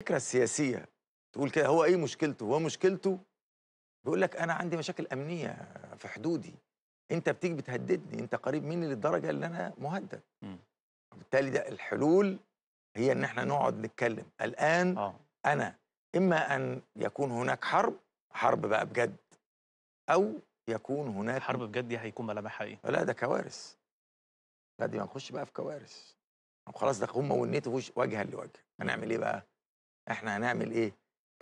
الفكره السياسيه تقول كده هو ايه مشكلته هو مشكلته بيقول لك انا عندي مشاكل امنيه في حدودي انت بتيجي بتهددني انت قريب مني للدرجه اللي انا مهدد إمم. وبالتالي ده الحلول هي ان احنا نقعد نتكلم الان آه. انا اما ان يكون هناك حرب حرب بقى بجد او يكون هناك حرب بجد دي هيكون ملامحها ايه لا ده كوارث لا دي ما نخش بقى في كوارث خلاص ده هم والنيتو وجها لوجه هنعمل ايه بقى احنا هنعمل ايه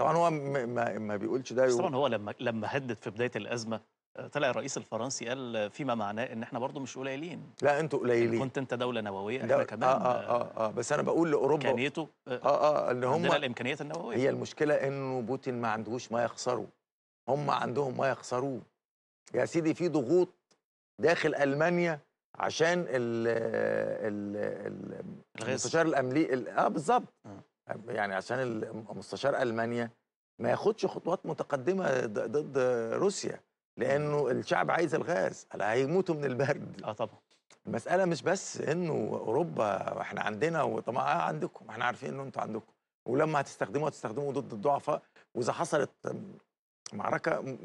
طبعا هو ما, ما بيقولش ده بس طبعا هو لما لما هدد في بدايه الازمه آه، طلع الرئيس الفرنسي قال فيما معناه ان احنا برضو مش قليلين لا انتوا قليلين كنت انت دوله نوويه احنا آه، كمان آه, آه, آه, اه بس انا بقول لاوروبا امكانيته اه اه ان آه، هم عندنا الامكانيات النوويه هي المشكله انه بوتين ما عندهوش ما يخسره هم عندهم ما يخسروه يا سيدي في ضغوط داخل المانيا عشان ال ال المستشار الامريكي اه بالظبط يعني عشان المستشار المانيا ما ياخدش خطوات متقدمه ضد روسيا لانه الشعب عايز الغاز هيموتوا من البرد اه طبعا المساله مش بس انه اوروبا احنا عندنا وطبعا آه عندكم احنا عارفين انه انتوا عندكم ولما هتستخدموا هتستخدموا ضد الضعفاء واذا حصلت معركه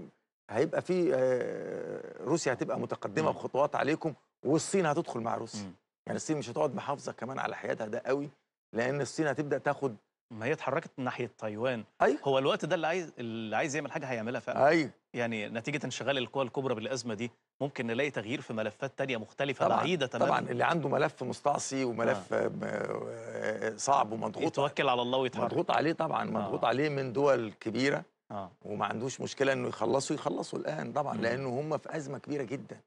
هيبقى في آه، روسيا هتبقى متقدمه بخطوات عليكم والصين هتدخل مع روسيا يعني الصين مش هتقعد محافظه كمان على حياتها ده قوي لان الصين هتبدا تاخد ما هي اتحركت ناحيه تايوان أيوة. هو الوقت ده اللي عايز اللي عايز يعمل حاجه هيعملها فعلا أيوة. يعني نتيجه انشغال القوى الكبرى بالازمه دي ممكن نلاقي تغيير في ملفات تانية مختلفه طبعًا. بعيده تماما طبعا اللي عنده ملف مستعصي وملف آه. صعب ومضغوط يتوكل على الله ويتحرك مضغوط عليه طبعا مضغوط آه. عليه من دول كبيره آه. وما عندوش مشكله انه يخلصوا يخلصوا الان طبعا م. لانه هم في ازمه كبيره جدا